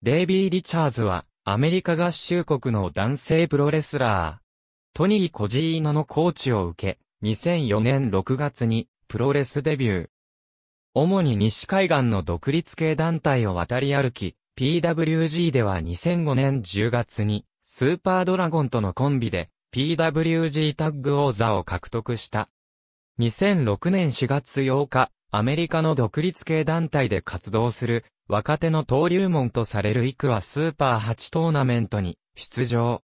デイビー・リチャーズは、アメリカ合衆国の男性プロレスラー。トニー・コジーノのコーチを受け、2004年6月に、プロレスデビュー。主に西海岸の独立系団体を渡り歩き、PWG では2005年10月に、スーパードラゴンとのコンビで、PWG タッグ王座を獲得した。2006年4月8日、アメリカの独立系団体で活動する、若手の登竜門とされるイクはスーパー8トーナメントに出場。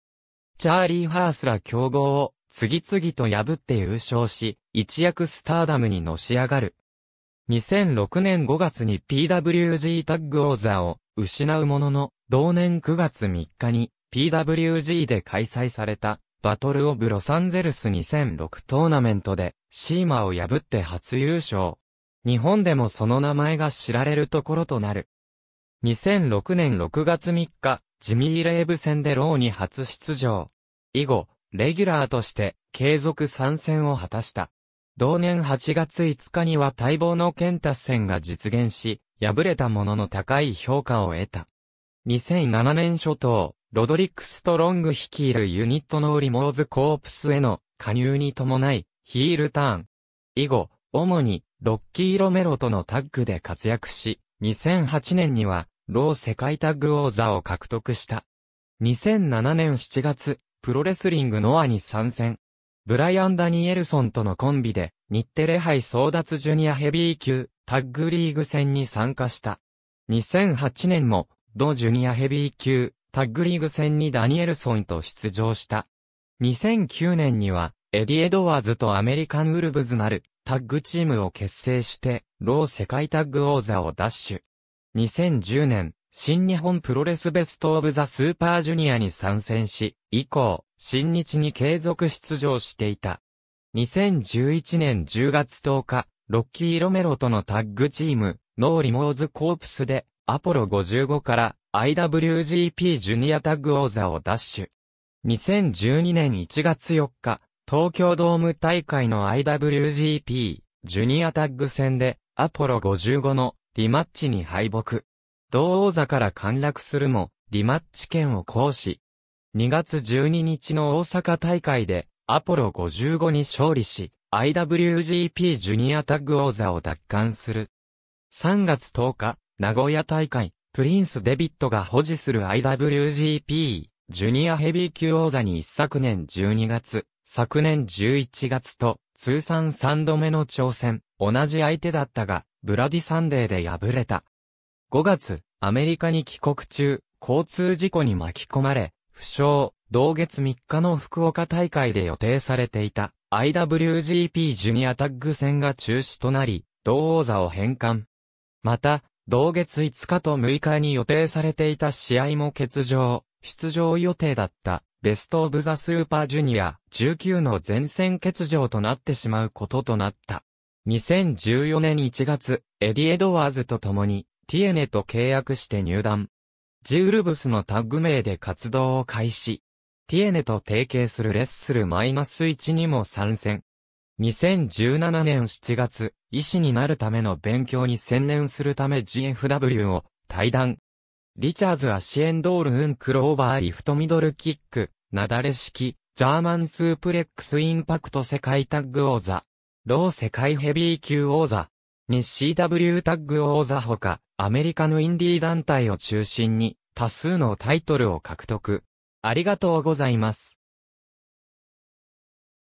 チャーリー・ハースら競合を次々と破って優勝し、一躍スターダムにのし上がる。2006年5月に PWG タッグ王座を失うものの、同年9月3日に PWG で開催されたバトルオブロサンゼルス2006トーナメントでシーマを破って初優勝。日本でもその名前が知られるところとなる。2006年6月3日、ジミー・レーブ戦でローに初出場。以後、レギュラーとして継続参戦を果たした。同年8月5日には待望のケンタ戦が実現し、敗れたものの高い評価を得た。2007年初頭、ロドリック・ストロング率いるユニットのリモーズ・コープスへの加入に伴い、ヒールターン。以後、主に、ロッキー・ロメロとのタッグで活躍し、2008年には、ロー世界タッグ王座を獲得した。2007年7月、プロレスリングノアに参戦。ブライアン・ダニエルソンとのコンビで、日テレ杯争奪ジュニアヘビー級、タッグリーグ戦に参加した。2008年も、同ジュニアヘビー級、タッグリーグ戦にダニエルソンと出場した。2009年には、エディ・エドワーズとアメリカン・ウルブズなる、タッグチームを結成して、ロー世界タッグ王座を奪取。2010年、新日本プロレスベストオブザスーパージュニアに参戦し、以降、新日に継続出場していた。2011年10月10日、ロッキー・ロメロとのタッグチーム、ノーリモーズ・コープスで、アポロ55から IWGP ジュニアタッグ王座を奪取。2012年1月4日、東京ドーム大会の IWGP ジュニアタッグ戦でアポロ55のリマッチに敗北。同王座から陥落するもリマッチ権を行使。2月12日の大阪大会でアポロ55に勝利し、IWGP ジュニアタッグ王座を奪還する。3月10日、名古屋大会、プリンス・デビットが保持する IWGP ジュニアヘビー級王座に一昨年12月、昨年11月と、通算3度目の挑戦、同じ相手だったが、ブラディサンデーで敗れた。5月、アメリカに帰国中、交通事故に巻き込まれ、負傷、同月3日の福岡大会で予定されていた IWGP ジュニアタッグ戦が中止となり、同王座を返還。また、同月5日と6日に予定されていた試合も欠場、出場予定だったベストオブザスーパージュニア19の前線欠場となってしまうこととなった。2014年1月、エディ・エドワーズと共に、ティエネと契約して入団。ジウルブスのタッグ名で活動を開始。ティエネと提携するレッスルマイナス1にも参戦。2017年7月、医師になるための勉強に専念するため GFW を退団。リチャーズ・アシエンドール・ウン・クローバー・リフト・ミドル・キック、なだれ式、ジャーマン・スープレックス・インパクト世界タッグ王座、ロー世界ヘビー級王座、日 CW タッグ王座ほか、アメリカのインディー団体を中心に、多数のタイトルを獲得。ありがとうございます。